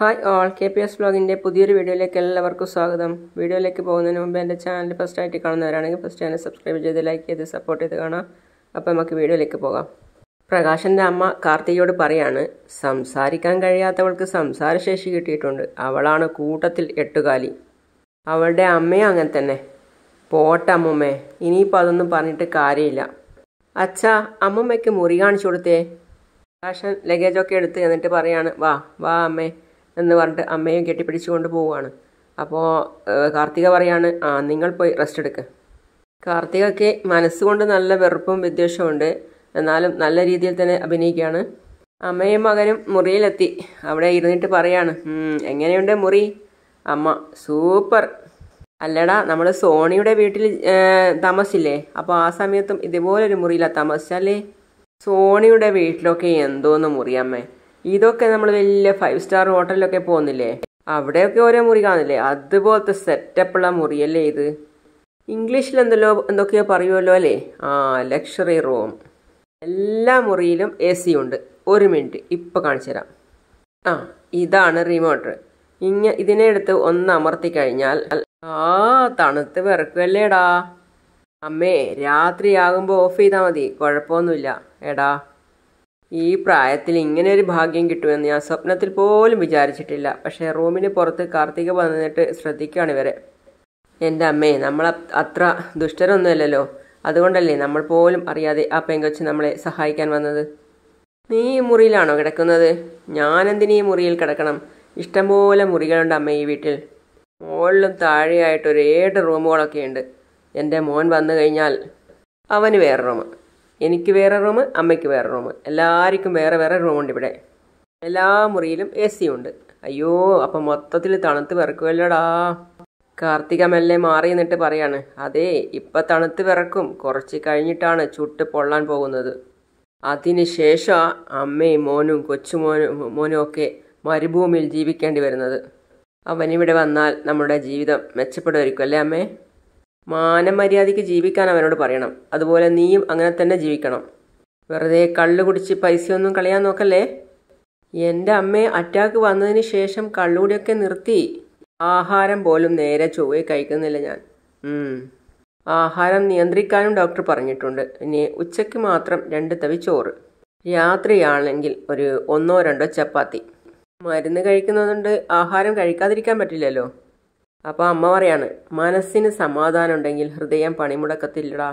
hi all K P S ബ്ലോഗിൻ്റെ പുതിയൊരു വീഡിയോയിലേക്ക് എല്ലാവർക്കും സ്വാഗതം വീഡിയോയിലേക്ക് പോകുന്നതിന് മുമ്പ് എൻ്റെ ചാനൽ ഫസ്റ്റ് ആയിട്ട് കാണുന്നവരാണെങ്കിൽ ഫസ്റ്റ് ചാനൽ സബ്സ്ക്രൈബ് ചെയ്ത് ലൈക്ക് ചെയ്ത് സപ്പോർട്ട് ചെയ്ത് കാണാം അപ്പോൾ നമുക്ക് വീഡിയോയിലേക്ക് പോകാം പ്രകാശൻ്റെ അമ്മ കാർത്തികയോട് പറയാണ് സംസാരിക്കാൻ കഴിയാത്തവൾക്ക് സംസാരശേഷി കിട്ടിയിട്ടുണ്ട് അവളാണ് കൂട്ടത്തിൽ എട്ടുകാലി അവളുടെ അമ്മയും അങ്ങനെ തന്നെ പോട്ടമ്മൂമ്മേ ഇനിയിപ്പോൾ അതൊന്നും പറഞ്ഞിട്ട് കാര്യമില്ല അച്ഛാ അമ്മമ്മയ്ക്ക് മുറി കാണിച്ചു കൊടുത്തേ പ്രകാശൻ ലഗേജൊക്കെ എടുത്ത് എന്നിട്ട് പറയാണ് വാ വാ അമ്മേ എന്ന് പറഞ്ഞിട്ട് അമ്മയും കെട്ടിപ്പിടിച്ചു കൊണ്ട് പോവുകയാണ് അപ്പോൾ കാർത്തിക പറയാണ് ആ നിങ്ങൾ പോയി റെസ്റ്റ് എടുക്കുക കാർത്തികയ്ക്ക് മനസ്സുകൊണ്ട് നല്ല വെറുപ്പും വിദ്വേഷമുണ്ട് എന്നാലും നല്ല രീതിയിൽ തന്നെ അഭിനയിക്കുകയാണ് അമ്മയും മകനും മുറിയിലെത്തി അവിടെ ഇരുന്നിട്ട് പറയാണ് എങ്ങനെയുണ്ട് മുറി അമ്മ സൂപ്പർ അല്ലടാ നമ്മൾ സോണിയുടെ വീട്ടിൽ താമസില്ലേ അപ്പോൾ ആ സമയത്തും ഇതുപോലൊരു മുറിയിലാണ് താമസിച്ചാലേ സോണിയുടെ വീട്ടിലൊക്കെ എന്തോന്ന് മുറിയമ്മേ ഇതൊക്കെ നമ്മൾ വലിയ ഫൈവ് സ്റ്റാർ ഹോട്ടലിലൊക്കെ പോകുന്നില്ലേ അവിടെയൊക്കെ ഓരോ മുറി കാണില്ലേ അതുപോലത്തെ സെറ്റപ്പുള്ള മുറിയല്ലേ ഇത് ഇംഗ്ലീഷിൽ എന്തല്ലോ എന്തൊക്കെയോ പറയുമല്ലോ അല്ലേ ആ ലക്ഷറി റൂം എല്ലാ മുറിയിലും എ സി ഉണ്ട് ഒരു മിനിറ്റ് ഇപ്പം കാണിച്ചു തരാം ആ ഇതാണ് റിമോട്ട് ഇങ്ങ ഇതിനെ എടുത്ത് ഒന്ന് അമർത്തി കഴിഞ്ഞാൽ ആ തണുത്ത് വിറക്കുമല്ലേടാ അമ്മേ രാത്രിയാകുമ്പോൾ ഓഫ് ചെയ്താൽ മതി കുഴപ്പമൊന്നുമില്ല എടാ ഈ പ്രായത്തിൽ ഇങ്ങനെ ഒരു ഭാഗ്യം കിട്ടുമെന്ന് ഞാൻ സ്വപ്നത്തിൽ പോലും വിചാരിച്ചിട്ടില്ല പക്ഷേ റൂമിന് പുറത്ത് കാർത്തിക വന്നിട്ട് ശ്രദ്ധിക്കുകയാണ് ഇവരെ എൻ്റെ അമ്മേ നമ്മൾ അത്ര ദുഷ്ടരൊന്നുമല്ലല്ലോ അതുകൊണ്ടല്ലേ നമ്മൾ പോലും അറിയാതെ ആ പെങ്കൊച്ച് നമ്മളെ സഹായിക്കാൻ വന്നത് നീ ഈ മുറിയിലാണോ കിടക്കുന്നത് ഞാനെന്തിനീ ഈ മുറിയിൽ കിടക്കണം ഇഷ്ടംപോലെ മുറികളുണ്ട് അമ്മ ഈ വീട്ടിൽ മുകളിലും താഴെയായിട്ട് ഒരു ഏഴ് റൂമുകളൊക്കെ ഉണ്ട് എൻ്റെ മോൻ വന്നു കഴിഞ്ഞാൽ അവന് വേറെ റൂം എനിക്ക് വേറെ റൂം അമ്മയ്ക്ക് വേറെ റൂം എല്ലാവർക്കും വേറെ വേറെ റൂമുണ്ട് ഇവിടെ എല്ലാ മുറിയിലും എ സി ഉണ്ട് അയ്യോ അപ്പം മൊത്തത്തിൽ തണുത്ത് വിറക്കുമല്ലോടാ കാർത്തിക മെല്ലെ മാറി നിന്നിട്ട് പറയാണ് അതെ ഇപ്പം തണുത്ത് വിറക്കും കുറച്ച് കഴിഞ്ഞിട്ടാണ് ചുട്ട് പൊള്ളാൻ പോകുന്നത് അതിനുശേഷം അമ്മയും മോനും കൊച്ചുമോനും മോനും ഒക്കെ മരുഭൂമിയിൽ ജീവിക്കേണ്ടി വരുന്നത് അവനിവിടെ വന്നാൽ നമ്മുടെ ജീവിതം മെച്ചപ്പെടുമായിരിക്കും അല്ലേ അമ്മേ മാനമര്യാദയ്ക്ക് ജീവിക്കാൻ അവനോട് പറയണം അതുപോലെ നീയും അങ്ങനെ തന്നെ ജീവിക്കണം വെറുതെ കള്ളു കുടിച്ച് പൈസയൊന്നും കളയാൻ നോക്കല്ലേ എൻ്റെ അമ്മയെ അറ്റാക്ക് വന്നതിന് ശേഷം കള്ളുകൂടിയൊക്കെ നിർത്തി ആഹാരം പോലും നേരെ ചൊവ്വേ കഴിക്കുന്നില്ല ഞാൻ ആഹാരം നിയന്ത്രിക്കാനും ഡോക്ടർ പറഞ്ഞിട്ടുണ്ട് ഇനി ഉച്ചയ്ക്ക് മാത്രം രണ്ട് തവി ചോറ് രാത്രിയാണെങ്കിൽ ഒരു ഒന്നോ രണ്ടോ ചപ്പാത്തി മരുന്ന് കഴിക്കുന്നതുകൊണ്ട് ആഹാരം കഴിക്കാതിരിക്കാൻ പറ്റില്ലല്ലോ അപ്പോൾ അമ്മ പറയാണ് മനസ്സിന് സമാധാനം ഉണ്ടെങ്കിൽ ഹൃദയം പണിമുടക്കത്തില്ലടാ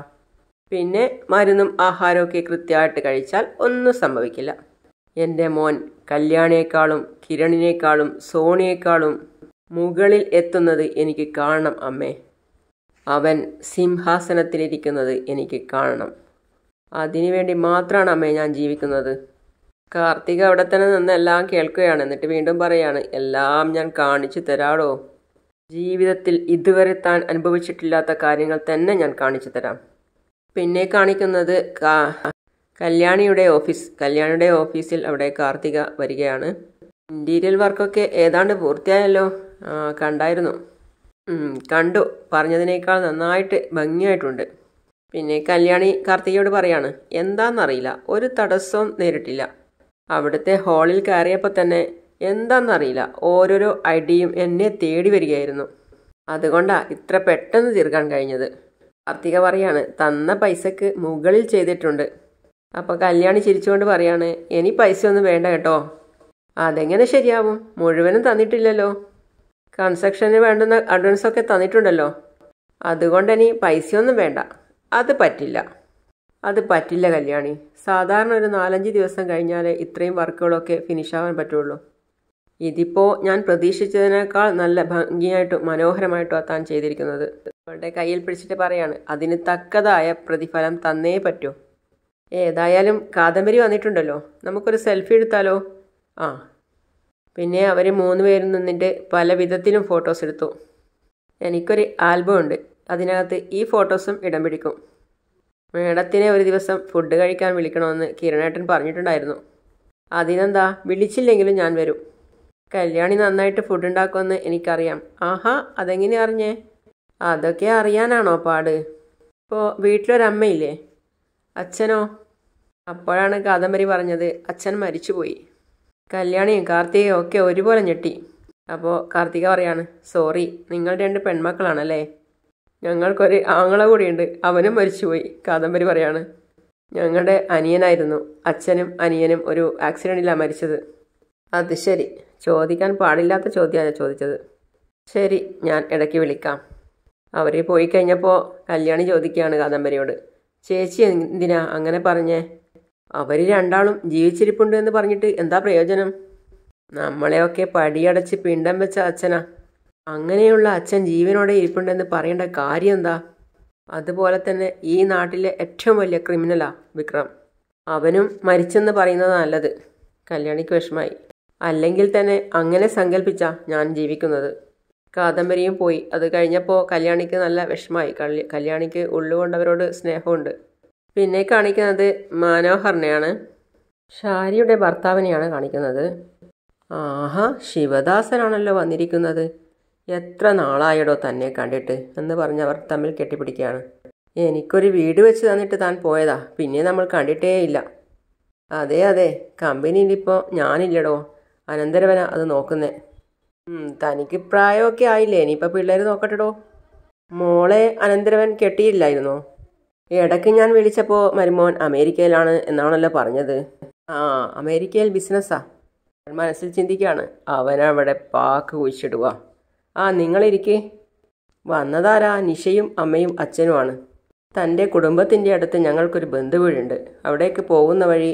പിന്നെ മരുന്നും ആഹാരമൊക്കെ കൃത്യമായിട്ട് കഴിച്ചാൽ ഒന്നും സംഭവിക്കില്ല എൻ്റെ മോൻ കല്യാണിയേക്കാളും കിരണിനേക്കാളും സോണിയേക്കാളും മുകളിൽ എത്തുന്നത് എനിക്ക് കാണണം അമ്മേ അവൻ സിംഹാസനത്തിലിരിക്കുന്നത് എനിക്ക് കാണണം അതിനുവേണ്ടി മാത്രമാണ് അമ്മേ ഞാൻ ജീവിക്കുന്നത് കാർത്തിക അവിടെ തന്നെ നിന്ന് എല്ലാം കേൾക്കുകയാണ് എന്നിട്ട് വീണ്ടും പറയാണ് എല്ലാം ഞാൻ കാണിച്ചു തരാടോ ജീവിതത്തിൽ ഇതുവരെ താൻ അനുഭവിച്ചിട്ടില്ലാത്ത കാര്യങ്ങൾ തന്നെ ഞാൻ കാണിച്ചു തരാം പിന്നെ കാണിക്കുന്നത് കല്യാണിയുടെ ഓഫീസ് കല്യാണിയുടെ ഓഫീസിൽ അവിടെ കാർത്തിക വരികയാണ് ഇൻറ്റീരിയൽ വർക്കൊക്കെ ഏതാണ്ട് പൂർത്തിയായല്ലോ കണ്ടായിരുന്നു കണ്ടു പറഞ്ഞതിനേക്കാൾ നന്നായിട്ട് ഭംഗിയായിട്ടുണ്ട് പിന്നെ കല്യാണി കാർത്തികയോട് പറയാണ് എന്താണെന്നറിയില്ല ഒരു തടസ്സവും നേരിട്ടില്ല അവിടുത്തെ ഹാളിൽ കയറിയപ്പോൾ തന്നെ എന്താണെന്നറിയില്ല ഓരോരോ ഐഡിയയും എന്നെ തേടി വരികയായിരുന്നു അതുകൊണ്ടാ ഇത്ര പെട്ടെന്ന് തീർക്കാൻ കഴിഞ്ഞത് കാർത്തിക പറയാണ് തന്ന പൈസക്ക് മുകളിൽ ചെയ്തിട്ടുണ്ട് അപ്പോൾ കല്യാണി ചിരിച്ചുകൊണ്ട് പറയാണ് ഇനി പൈസ ഒന്നും വേണ്ട കേട്ടോ അതെങ്ങനെ ശരിയാവും മുഴുവനും തന്നിട്ടില്ലല്ലോ കൺസ്ട്രക്ഷന് വേണ്ടുന്ന അഡ്വാൻസൊക്കെ തന്നിട്ടുണ്ടല്ലോ അതുകൊണ്ട് ഇനി പൈസയൊന്നും വേണ്ട അത് പറ്റില്ല അത് പറ്റില്ല കല്യാണി സാധാരണ ഒരു നാലഞ്ച് ദിവസം കഴിഞ്ഞാലേ ഇത്രയും വർക്കുകളൊക്കെ ഫിനിഷ് ആവാൻ പറ്റുള്ളൂ ഇതിപ്പോൾ ഞാൻ പ്രതീക്ഷിച്ചതിനേക്കാൾ നല്ല ഭംഗിയായിട്ടും മനോഹരമായിട്ടും താൻ ചെയ്തിരിക്കുന്നത് അവളുടെ കയ്യിൽ പിടിച്ചിട്ട് പറയാണ് അതിന് തക്കതായ പ്രതിഫലം തന്നേ പറ്റൂ ഏതായാലും കാദംബരി വന്നിട്ടുണ്ടല്ലോ നമുക്കൊരു സെൽഫി എടുത്താലോ ആ പിന്നെ അവർ മൂന്ന് പേരും നിന്നിട്ട് പല വിധത്തിലും ഫോട്ടോസ് എടുത്തു എനിക്കൊരു ആൽബം ഉണ്ട് അതിനകത്ത് ഈ ഫോട്ടോസും ഇടം പിടിക്കും മേഡത്തിനെ ഒരു ദിവസം ഫുഡ് കഴിക്കാൻ വിളിക്കണമെന്ന് കിരണേട്ടൻ പറഞ്ഞിട്ടുണ്ടായിരുന്നു അതിനെന്താ വിളിച്ചില്ലെങ്കിലും ഞാൻ വരും കല്യാണി നന്നായിട്ട് ഫുഡ് ഉണ്ടാക്കുമെന്ന് എനിക്കറിയാം ആഹാ അതെങ്ങനെ അറിഞ്ഞേ അതൊക്കെ അറിയാനാണോ പാട് ഇപ്പോൾ വീട്ടിലൊരമ്മയില്ലേ അച്ഛനോ അപ്പോഴാണ് കാദംബരി പറഞ്ഞത് അച്ഛൻ മരിച്ചുപോയി കല്യാണിയും കാർത്തികയും ഒക്കെ ഒരുപോലെ ഞെട്ടി അപ്പോൾ കാർത്തിക പറയാണ് സോറി നിങ്ങൾ രണ്ട് പെൺമക്കളാണല്ലേ ഞങ്ങൾക്കൊരു ആങ്ങള കൂടിയുണ്ട് അവനും മരിച്ചുപോയി കാദംബരി പറയാണ് ഞങ്ങളുടെ അനിയനായിരുന്നു അച്ഛനും അനിയനും ഒരു ആക്സിഡൻറ്റിലാണ് മരിച്ചത് അത് ശരി ചോദിക്കാൻ പാടില്ലാത്ത ചോദ്യമാണ് ചോദിച്ചത് ശരി ഞാൻ ഇടയ്ക്ക് വിളിക്കാം അവർ പോയി കഴിഞ്ഞപ്പോൾ കല്യാണി ചോദിക്കുകയാണ് കാദംബരിയോട് ചേച്ചി എന്തിനാ അങ്ങനെ പറഞ്ഞേ അവർ രണ്ടാളും ജീവിച്ചിരിപ്പുണ്ട് എന്ന് പറഞ്ഞിട്ട് എന്താ പ്രയോജനം നമ്മളെയൊക്കെ പടിയടച്ച് പിണ്ടം വെച്ച അച്ഛനാ അങ്ങനെയുള്ള അച്ഛൻ ജീവനോടെ ഇരിപ്പുണ്ടെന്ന് പറയേണ്ട കാര്യം എന്താ അതുപോലെ തന്നെ ഈ നാട്ടിലെ ഏറ്റവും വലിയ ക്രിമിനലാ വിക്രം അവനും മരിച്ചെന്ന് പറയുന്നത് നല്ലത് കല്യാണിക്ക് വിഷമായി അല്ലെങ്കിൽ തന്നെ അങ്ങനെ സങ്കല്പിച്ച ഞാൻ ജീവിക്കുന്നത് കാദംബരിയും പോയി അത് കഴിഞ്ഞപ്പോൾ കല്യാണിക്ക് നല്ല വിഷമായി കല്യാണിക്ക് ഉള്ളുകൊണ്ടവരോട് സ്നേഹമുണ്ട് പിന്നെ കാണിക്കുന്നത് മനോഹറിനെയാണ് ഷാരിയുടെ ഭർത്താവിനെയാണ് കാണിക്കുന്നത് ആഹാ ശിവദാസനാണല്ലോ വന്നിരിക്കുന്നത് എത്ര നാളായടോ തന്നെ കണ്ടിട്ട് എന്ന് പറഞ്ഞവർ തമ്മിൽ കെട്ടിപ്പിടിക്കുകയാണ് എനിക്കൊരു വീട് വെച്ച് തന്നിട്ട് താൻ പോയതാ പിന്നെ നമ്മൾ കണ്ടിട്ടേ ഇല്ല അതെ അതെ കമ്പനിയിലിപ്പോൾ ഞാനില്ലടോ അനന്തരവന അത് നോക്കുന്നേ തനിക്ക് പ്രായമൊക്കെ ആയില്ലേ ഇനിയിപ്പോൾ പിള്ളേർ നോക്കട്ടെടോ മോളെ അനന്തരവൻ കെട്ടിയില്ലായിരുന്നോ ഇടയ്ക്ക് ഞാൻ വിളിച്ചപ്പോൾ മരുമോൻ അമേരിക്കയിലാണ് എന്നാണല്ലോ പറഞ്ഞത് ആ അമേരിക്കയിൽ ബിസിനസ്സാ മനസ്സിൽ ചിന്തിക്കുകയാണ് അവനവിടെ പാക്ക് കുഴിച്ചിടുക ആ നിങ്ങളിരിക്കേ വന്നതാരാ നിഷയും അമ്മയും അച്ഛനുമാണ് തൻ്റെ കുടുംബത്തിൻ്റെ അടുത്ത് ഞങ്ങൾക്കൊരു ബന്ധുവീടുണ്ട് അവിടേക്ക് പോകുന്ന വഴി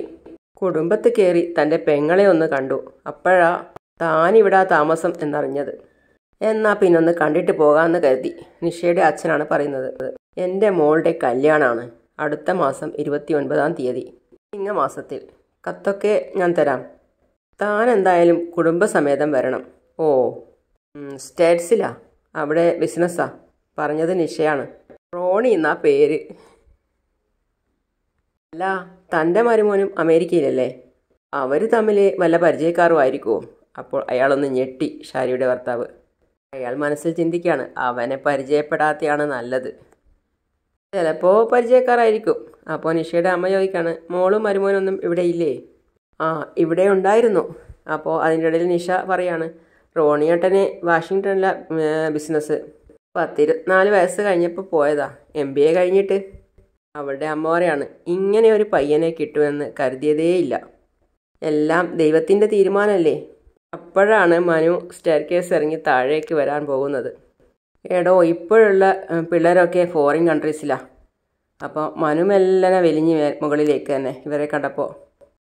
കുടുംബത്ത് കയറി തൻ്റെ പെങ്ങളെ ഒന്ന് കണ്ടു അപ്പോഴാ താനിവിടാ താമസം എന്നറിഞ്ഞത് എന്നാ പിന്നൊന്ന് കണ്ടിട്ട് പോകാമെന്ന് കരുതി നിഷയുടെ അച്ഛനാണ് പറയുന്നത് എൻ്റെ മോളുടെ കല്യാണമാണ് അടുത്ത മാസം ഇരുപത്തി ഒൻപതാം തീയതി ചിങ്ങമാസത്തിൽ കത്തൊക്കെ ഞാൻ തരാം താൻ എന്തായാലും കുടുംബസമേതം വരണം ഓ സ്റ്റേറ്റ്സിലാ അവിടെ ബിസിനസ്സാ പറഞ്ഞത് നിഷയാണ് റോണി എന്നാ പേര് അല്ല തൻ്റെ മരുമോനും അമേരിക്കയിലല്ലേ അവർ തമ്മിൽ വല്ല ആയിരിക്കുമോ അപ്പോൾ അയാളൊന്ന് ഞെട്ടി ഷാരിയുടെ ഭർത്താവ് അയാൾ മനസ്സിൽ ചിന്തിക്കുകയാണ് അവനെ പരിചയപ്പെടാത്തയാണ് നല്ലത് ചിലപ്പോൾ പരിചയക്കാരായിരിക്കും അപ്പോൾ നിഷയുടെ അമ്മ ചോദിക്കാണ് മോളും മരുമോനൊന്നും ഇവിടെ ഇല്ലേ ആ ഇവിടെ ഉണ്ടായിരുന്നു അപ്പോൾ അതിൻ്റെ ഇടയിൽ നിഷ പറയാണ് റോണിയേട്ടന് വാഷിങ്ടണിലെ ബിസിനസ് പത്തിരുപത്തിനാല് വയസ്സ് കഴിഞ്ഞപ്പോൾ പോയതാ എം ബി എ കഴിഞ്ഞിട്ട് അവളുടെ പറയാണ് ഇങ്ങനെ ഒരു പയ്യനെ കിട്ടുമെന്ന് കരുതിയതേയില്ല എല്ലാം ദൈവത്തിൻ്റെ തീരുമാനമല്ലേ അപ്പോഴാണ് മനു സ്റ്റെയർ കേസ് ഇറങ്ങി താഴേക്ക് വരാൻ പോകുന്നത് എടോ ഇപ്പോഴുള്ള പിള്ളേരൊക്കെ ഫോറിൻ കൺട്രീസിലാണ് അപ്പോൾ മനു മെല്ലനെ വലിഞ്ഞ് മുകളിലേക്ക് തന്നെ ഇവരെ കണ്ടപ്പോൾ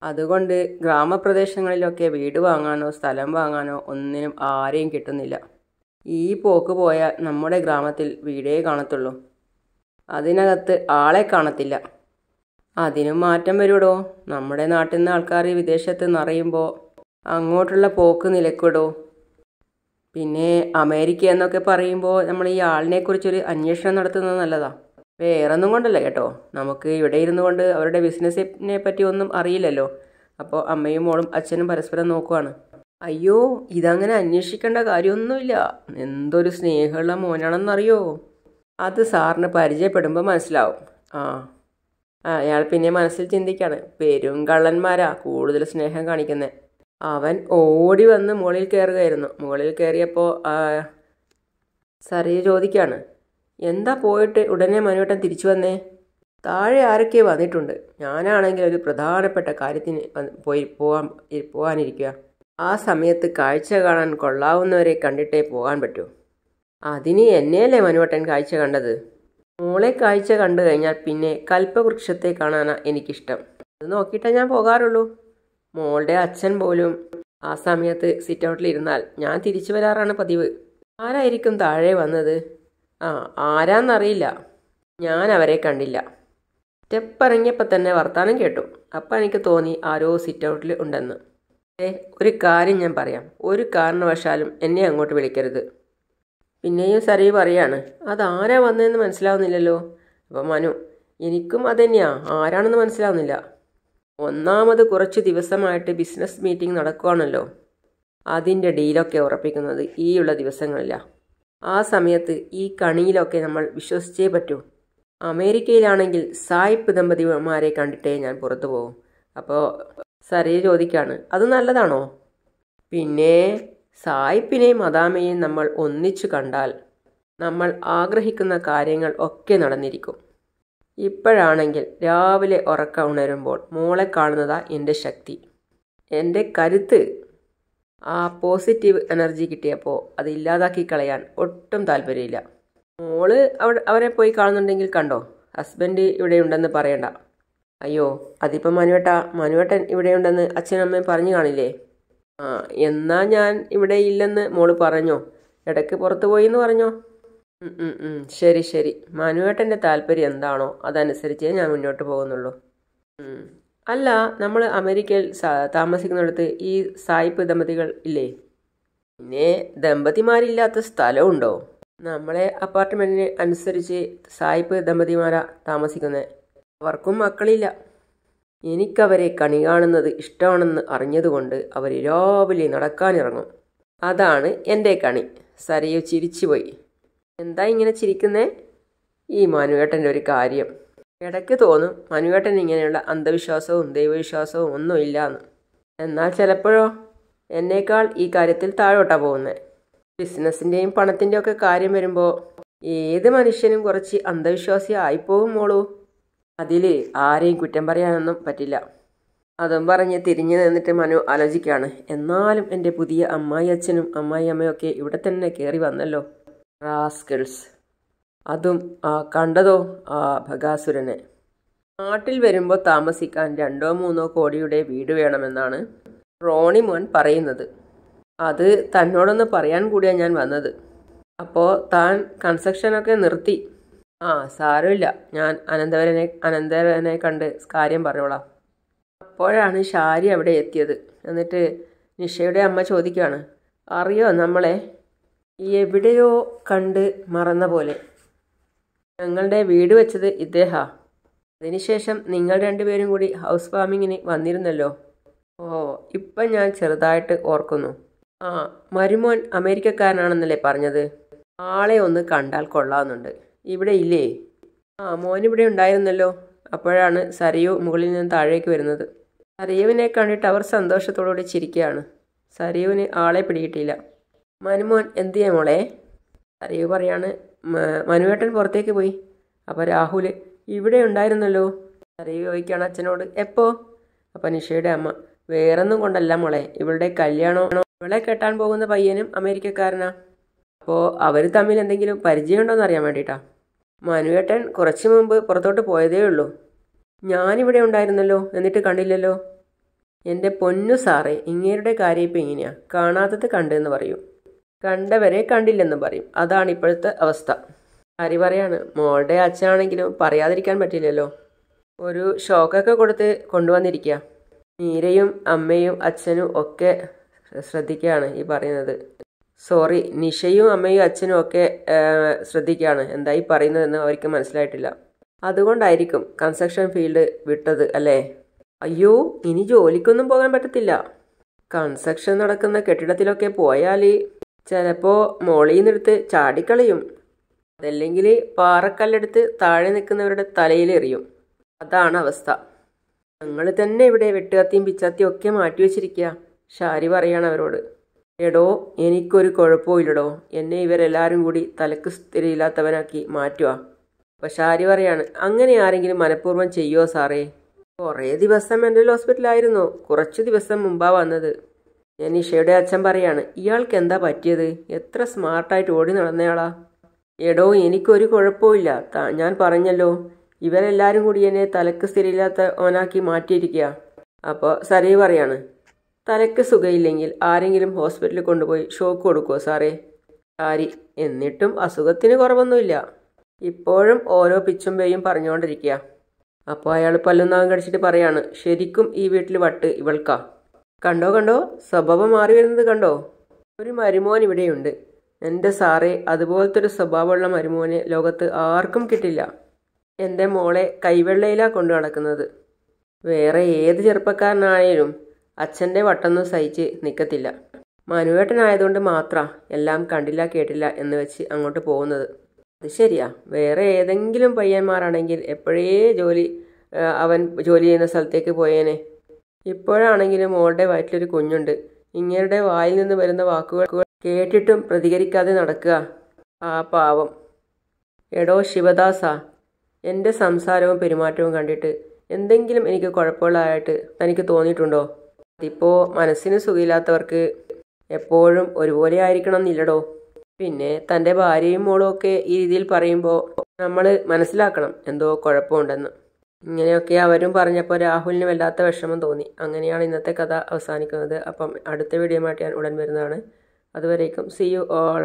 അതുകൊണ്ട് ഗ്രാമപ്രദേശങ്ങളിലൊക്കെ വീട് വാങ്ങാനോ സ്ഥലം വാങ്ങാനോ ഒന്നിനും ആരെയും കിട്ടുന്നില്ല ഈ പോക്ക് പോയാൽ നമ്മുടെ ഗ്രാമത്തിൽ വീടേ കാണത്തുള്ളൂ അതിനകത്ത് ആളെ കാണത്തില്ല അതിനും മാറ്റം വരുടോ നമ്മുടെ നാട്ടിൽ നിന്ന് ആൾക്കാർ വിദേശത്ത് നിറയുമ്പോൾ അങ്ങോട്ടുള്ള പോക്ക് നിലക്കിടോ പിന്നെ അമേരിക്ക എന്നൊക്കെ പറയുമ്പോൾ നമ്മൾ ഈ കുറിച്ചൊരു അന്വേഷണം നടത്തുന്നത് വേറെ വേറൊന്നും കൊണ്ടല്ല കേട്ടോ നമുക്ക് ഇവിടെ ഇരുന്നു കൊണ്ട് അവരുടെ ബിസിനസ്സിനെ പറ്റി ഒന്നും അറിയില്ലല്ലോ അപ്പോൾ അമ്മയും മോളും അച്ഛനും പരസ്പരം നോക്കുവാണ് അയ്യോ ഇതങ്ങനെ അന്വേഷിക്കേണ്ട കാര്യമൊന്നുമില്ല എന്തൊരു സ്നേഹമുള്ള മോനാണെന്നറിയോ അത് സാറിന് പരിചയപ്പെടുമ്പോൾ മനസ്സിലാവും ആ അയാൾ പിന്നെ മനസ്സിൽ ചിന്തിക്കുകയാണ് പെരും കള്ളന്മാരാ കൂടുതൽ സ്നേഹം കാണിക്കുന്നത് അവൻ ഓടി വന്ന് മുകളിൽ കയറുകയായിരുന്നു മുകളിൽ കയറിയപ്പോൾ സറിയ ചോദിക്കുകയാണ് എന്താ പോയിട്ട് ഉടനെ മനുവേട്ടൻ തിരിച്ചു വന്നേ താഴെ ആരൊക്കെ വന്നിട്ടുണ്ട് ഞാനാണെങ്കിൽ ഒരു പ്രധാനപ്പെട്ട കാര്യത്തിന് പോയി പോകാൻ പോകാനിരിക്കുക ആ സമയത്ത് കാഴ്ച കാണാൻ കൊള്ളാവുന്നവരെ കണ്ടിട്ടേ പോകാൻ പറ്റൂ അതിന് എന്നെയല്ലേ മനുവട്ടൻ കാഴ്ച കണ്ടത് മോളെ കാഴ്ച കണ്ടു കഴിഞ്ഞാൽ പിന്നെ കൽപ്പവൃക്ഷത്തെ കാണാനാ എനിക്കിഷ്ടം അത് നോക്കിയിട്ടേ ഞാൻ പോകാറുള്ളൂ മോളുടെ അച്ഛൻ പോലും ആ സമയത്ത് സിറ്റ് ഇരുന്നാൽ ഞാൻ തിരിച്ചു വരാറാണ് പതിവ് ആരായിരിക്കും താഴെ വന്നത് ആ ആരാന്നറിയില്ല ഞാൻ അവരെ കണ്ടില്ല സ്റ്റെപ്പിറങ്ങിയപ്പോൾ തന്നെ വർത്താനം കേട്ടു അപ്പം എനിക്ക് തോന്നി ആരോ സിറ്റ് ഔട്ടിൽ ഉണ്ടെന്ന് ഒരു കാര്യം ഞാൻ പറയാം ഒരു കാരണവശാലും എന്നെ അങ്ങോട്ട് വിളിക്കരുത് പിന്നെയും സറി പറയാണ് അതാരാ വന്നതെന്ന് മനസ്സിലാവുന്നില്ലല്ലോ അപ്പം മനു എനിക്കും അതന്നെയാ ആരാണെന്ന് മനസ്സിലാവുന്നില്ല ഒന്നാമത് കുറച്ച് ദിവസമായിട്ട് ബിസിനസ് മീറ്റിംഗ് നടക്കുകയാണല്ലോ അതിൻ്റെ ഡീലൊക്കെ ഉറപ്പിക്കുന്നത് ഈയുള്ള ദിവസങ്ങളിലാണ് ആ സമയത്ത് ഈ കണിയിലൊക്കെ നമ്മൾ വിശ്വസിച്ചേ പറ്റൂ അമേരിക്കയിലാണെങ്കിൽ സായിപ്പ് ദമ്പതിമാരെ കണ്ടിട്ടേ ഞാൻ പുറത്തു പോകും അപ്പോൾ സരി ചോദിക്കാണ് അത് നല്ലതാണോ പിന്നെ സായിപ്പിനെയും മദാമയെയും നമ്മൾ ഒന്നിച്ചു കണ്ടാൽ നമ്മൾ ആഗ്രഹിക്കുന്ന കാര്യങ്ങൾ ഒക്കെ നടന്നിരിക്കും ഇപ്പോഴാണെങ്കിൽ രാവിലെ ഉറക്ക ഉണരുമ്പോൾ മോളെ കാണുന്നതാ എൻ്റെ ശക്തി എൻ്റെ കരുത്ത് ആ പോസിറ്റീവ് എനർജി കിട്ടിയപ്പോൾ അത് ഇല്ലാതാക്കി കളയാൻ ഒട്ടും താല്പര്യമില്ല മോള് അവ അവരെ പോയി കാണുന്നുണ്ടെങ്കിൽ കണ്ടോ ഹസ്ബൻഡ് ഇവിടെ ഉണ്ടെന്ന് പറയണ്ട അയ്യോ അതിപ്പോൾ മനുവേട്ട മനുവേട്ടൻ ഇവിടെയുണ്ടെന്ന് അച്ഛനമ്മയും പറഞ്ഞു കാണില്ലേ ആ എന്നാ ഞാൻ ഇവിടെ ഇല്ലെന്ന് മോള് പറഞ്ഞോ ഇടയ്ക്ക് പുറത്തു പോയി എന്ന് പറഞ്ഞോ ശരി ശരി മനുവേട്ടൻ്റെ താല്പര്യം എന്താണോ അതനുസരിച്ചേ ഞാൻ മുന്നോട്ട് പോകുന്നുള്ളൂ അല്ല നമ്മൾ അമേരിക്കയിൽ താമസിക്കുന്നിടത്ത് ഈ സായിപ്പ് ദമ്പതികൾ ഇല്ലേ പിന്നെ ദമ്പതിമാരില്ലാത്ത സ്ഥലമുണ്ടോ നമ്മളെ അപ്പാർട്ട്മെൻറ്റിന് അനുസരിച്ച് സായിപ്പ് ദമ്പതിമാരാ താമസിക്കുന്നത് അവർക്കും മക്കളില്ല എനിക്കവരെ കണി കാണുന്നത് ഇഷ്ടമാണെന്ന് അറിഞ്ഞതുകൊണ്ട് അവർ രാവിലെ നടക്കാനിറങ്ങും അതാണ് എൻ്റെ കണി സരയു ചിരിച്ചുപോയി എന്താ ഇങ്ങനെ ചിരിക്കുന്നേ ഈ മനുവേട്ടൻ്റെ ഒരു കാര്യം ഇടയ്ക്ക് തോന്നും മനുവേട്ടൻ ഇങ്ങനെയുള്ള അന്ധവിശ്വാസവും ദൈവവിശ്വാസവും ഒന്നുമില്ല എന്ന് എന്നാൽ ചിലപ്പോഴോ എന്നേക്കാൾ ഈ കാര്യത്തിൽ താഴോട്ടാണ് പോകുന്നത് ബിസിനസ്സിൻ്റെയും പണത്തിൻ്റെയും ഒക്കെ കാര്യം വരുമ്പോൾ ഏത് മനുഷ്യനും കുറച്ച് അന്ധവിശ്വാസി ആയിപ്പോകും മോളൂ അതിൽ ആരെയും കുറ്റം പറയാനൊന്നും പറ്റില്ല അതും പറഞ്ഞ് തിരിഞ്ഞു നിന്നിട്ട് മനു ആലോചിക്കുകയാണ് എന്നാലും എൻ്റെ പുതിയ അമ്മായി അച്ഛനും അമ്മായി അമ്മയൊക്കെ ഇവിടെ തന്നെ കയറി വന്നല്ലോ റാസ്കിൾസ് അതും ആ കണ്ടതോ ആ ഭഗാസുരനെ നാട്ടിൽ വരുമ്പോൾ താമസിക്കാൻ രണ്ടോ മൂന്നോ കോടിയുടെ വീട് വേണമെന്നാണ് റോണി മോൻ പറയുന്നത് അത് തന്നോടൊന്ന് പറയാൻ കൂടിയാണ് ഞാൻ വന്നത് അപ്പോൾ താൻ കൺസ്ട്രക്ഷനൊക്കെ നിർത്തി ആ സാരമില്ല ഞാൻ അനന്തവരനെ അനന്തവരനെ കണ്ട് കാര്യം പറഞ്ഞോളാം അപ്പോഴാണ് ഷാരി അവിടെ എത്തിയത് എന്നിട്ട് നിഷയുടെ അമ്മ ചോദിക്കുകയാണ് അറിയോ നമ്മളെ എവിടെയോ കണ്ട് മറന്ന പോലെ ഞങ്ങളുടെ വീട് വെച്ചത് ഇദ്ദേഹാ അതിനുശേഷം നിങ്ങൾ രണ്ടുപേരും കൂടി ഹൗസ് ഫാമിങ്ങിന് വന്നിരുന്നല്ലോ ഓ ഇപ്പം ഞാൻ ചെറുതായിട്ട് ഓർക്കുന്നു ആ മരുമോൻ അമേരിക്കക്കാരനാണെന്നല്ലേ പറഞ്ഞത് ആളെ ഒന്ന് കണ്ടാൽ കൊള്ളാമെന്നുണ്ട് ഇവിടെ ഇല്ലേ ആ മോനിവിടെ ഉണ്ടായിരുന്നല്ലോ അപ്പോഴാണ് സരയു മുകളിൽ നിന്ന് താഴേക്ക് വരുന്നത് സരയുവിനെ കണ്ടിട്ട് അവർ സന്തോഷത്തോടുകൂടി ചിരിക്കുകയാണ് സരയുവിന് ആളെ പിടികിട്ടിയില്ല മനുമോൻ എന്തു ചെയ്യാം മോളെ സരയു പറയാണ് മനുവേട്ടൻ പുറത്തേക്ക് പോയി അപ്പോൾ രാഹുൽ ഇവിടെ ഉണ്ടായിരുന്നല്ലോ സരയു ചോദിക്കുകയാണ് അച്ഛനോട് എപ്പോ അപ്പോൾ നിഷയുടെ അമ്മ വേറൊന്നും കൊണ്ടല്ല മോളെ ഇവളുടെ കല്യാണമാണോ ഇവളെ കെട്ടാൻ പോകുന്ന പയ്യനും അമേരിക്കക്കാരനാ അപ്പോൾ അവർ തമ്മിൽ എന്തെങ്കിലും പരിചയമുണ്ടോ എന്ന് അറിയാൻ വേണ്ടിയിട്ടാണ് മനുവേട്ടൻ കുറച്ച് മുമ്പ് പുറത്തോട്ട് പോയതേ ഉള്ളൂ ഞാനിവിടെ ഉണ്ടായിരുന്നല്ലോ എന്നിട്ട് കണ്ടില്ലല്ലോ എൻ്റെ പൊന്നു സാറേ ഇങ്ങേരുടെ കാര്യം ഇപ്പം ഇങ്ങനെയാണ് കാണാത്തത് കണ്ടെന്ന് പറയും കണ്ടവരെ കണ്ടില്ലെന്ന് പറയും അതാണ് ഇപ്പോഴത്തെ അവസ്ഥ ആരി പറയാണ് മോളുടെ അച്ഛനാണെങ്കിലും പറയാതിരിക്കാൻ പറ്റില്ലല്ലോ ഒരു ഷോക്കൊക്കെ കൊടുത്ത് കൊണ്ടുവന്നിരിക്കുക മീരയും അമ്മയും അച്ഛനും ഒക്കെ ശ്രദ്ധിക്കുകയാണ് ഈ പറയുന്നത് സോറി നിഷയും അമ്മയും അച്ഛനും ഒക്കെ ശ്രദ്ധിക്കുകയാണ് എന്തായി പറയുന്നതെന്ന് അവർക്ക് മനസ്സിലായിട്ടില്ല അതുകൊണ്ടായിരിക്കും കൺസ്ട്രക്ഷൻ ഫീൽഡ് വിട്ടത് അല്ലേ അയ്യോ ഇനി ജോലിക്കൊന്നും പോകാൻ പറ്റത്തില്ല കൺസ്ട്രക്ഷൻ നടക്കുന്ന കെട്ടിടത്തിലൊക്കെ പോയാൽ ചിലപ്പോൾ മോളിൽ നിന്നെടുത്ത് ചാടിക്കളയും അതല്ലെങ്കിൽ പാറക്കല്ലെടുത്ത് താഴെ നിൽക്കുന്നവരുടെ തലയിൽ എറിയും അതാണ് അവസ്ഥ ഞങ്ങൾ തന്നെ ഇവിടെ വെട്ടുകത്തിയും പിച്ചാത്തിയും ഒക്കെ മാറ്റി വെച്ചിരിക്കുക ഷാരി പറയാണ് അവരോട് എടോ എനിക്കൊരു കുഴപ്പമില്ലടോ എന്നെ ഇവരെല്ലാവരും കൂടി തലക്ക് സ്ഥിരയില്ലാത്തവനാക്കി മാറ്റുക ഷാരി പറയാണ് അങ്ങനെ ആരെങ്കിലും മനഃപൂർവ്വം ചെയ്യുമോ സാറേ കുറേ ദിവസം മെൻ്റൽ ഹോസ്പിറ്റലായിരുന്നു കുറച്ച് ദിവസം മുമ്പാണ് വന്നത് ഞാൻ ഇഷയുടെ അച്ഛൻ പറയാണ് ഇയാൾക്ക് എന്താ പറ്റിയത് എത്ര സ്മാർട്ടായിട്ട് ഓടി നടന്നയാളാ എടോ എനിക്കൊരു കുഴപ്പമില്ല ഞാൻ പറഞ്ഞല്ലോ ഇവരെല്ലാവരും കൂടി എന്നെ തലക്ക് ഓനാക്കി മാറ്റിയിരിക്കുക അപ്പോൾ സരയ് പറയാണ് തനക്ക് സുഖമില്ലെങ്കിൽ ആരെങ്കിലും ഹോസ്പിറ്റലിൽ കൊണ്ടുപോയി ഷോക്ക് കൊടുക്കുമോ സാറേ ആരി എന്നിട്ടും അസുഖത്തിന് കുറവൊന്നുമില്ല ഇപ്പോഴും ഓരോ പിച്ചും പിച്ചുമ്പേയും പറഞ്ഞുകൊണ്ടിരിക്കുക അപ്പോൾ അയാൾ പല്ലുന്നാകം കടിച്ചിട്ട് പറയാണ് ശരിക്കും ഈ വീട്ടിൽ വട്ട് ഇവൾക്കാ കണ്ടോ കണ്ടോ സ്വഭാവം മാറി വരുന്നത് കണ്ടോ ഒരു മരുമോൻ ഇവിടെയുണ്ട് എൻ്റെ സാറേ അതുപോലത്തെ ഒരു സ്വഭാവമുള്ള മരുമോനെ ലോകത്ത് ആർക്കും കിട്ടില്ല എൻ്റെ മോളെ കൈവെള്ളയിലാണ് കൊണ്ടു നടക്കുന്നത് വേറെ ഏത് ചെറുപ്പക്കാരനായാലും അച്ഛൻ്റെ വട്ടൊന്നും സഹിച്ച് നിൽക്കത്തില്ല മനുവേട്ടനായതുകൊണ്ട് മാത്രം എല്ലാം കണ്ടില്ല കേട്ടില്ല എന്ന് വെച്ച് അങ്ങോട്ട് പോകുന്നത് അത് ശരിയാ വേറെ ഏതെങ്കിലും പയ്യന്മാരാണെങ്കിൽ എപ്പോഴേ ജോലി അവൻ ജോലി ചെയ്യുന്ന സ്ഥലത്തേക്ക് പോയേനെ ഇപ്പോഴാണെങ്കിലും മോളുടെ വയറ്റിലൊരു കുഞ്ഞുണ്ട് ഇങ്ങരുടെ വായിൽ നിന്ന് വരുന്ന വാക്കുകൾ കേട്ടിട്ടും പ്രതികരിക്കാതെ നടക്കുക ആ പാവം എടോ ശിവദാസ എൻ്റെ സംസാരവും പെരുമാറ്റവും കണ്ടിട്ട് എന്തെങ്കിലും എനിക്ക് കുഴപ്പമുള്ളതായിട്ട് തനിക്ക് തോന്നിയിട്ടുണ്ടോ അതിപ്പോൾ മനസ്സിന് സുഖമില്ലാത്തവർക്ക് എപ്പോഴും ഒരുപോലെ ആയിരിക്കണം എന്നില്ലടോ പിന്നെ തൻ്റെ ഭാര്യയും മോളും ഒക്കെ ഈ രീതിയിൽ പറയുമ്പോൾ നമ്മൾ മനസ്സിലാക്കണം എന്തോ കുഴപ്പമുണ്ടെന്ന് ഇങ്ങനെയൊക്കെ അവരും പറഞ്ഞപ്പോൾ രാഹുലിന് വല്ലാത്ത വിഷമം തോന്നി അങ്ങനെയാണ് ഇന്നത്തെ കഥ അവസാനിക്കുന്നത് അപ്പം അടുത്ത വീഡിയോ ആയിട്ട് ഞാൻ ഉടൻ വരുന്നതാണ് അതുവരേക്കും സി യു ഓൾ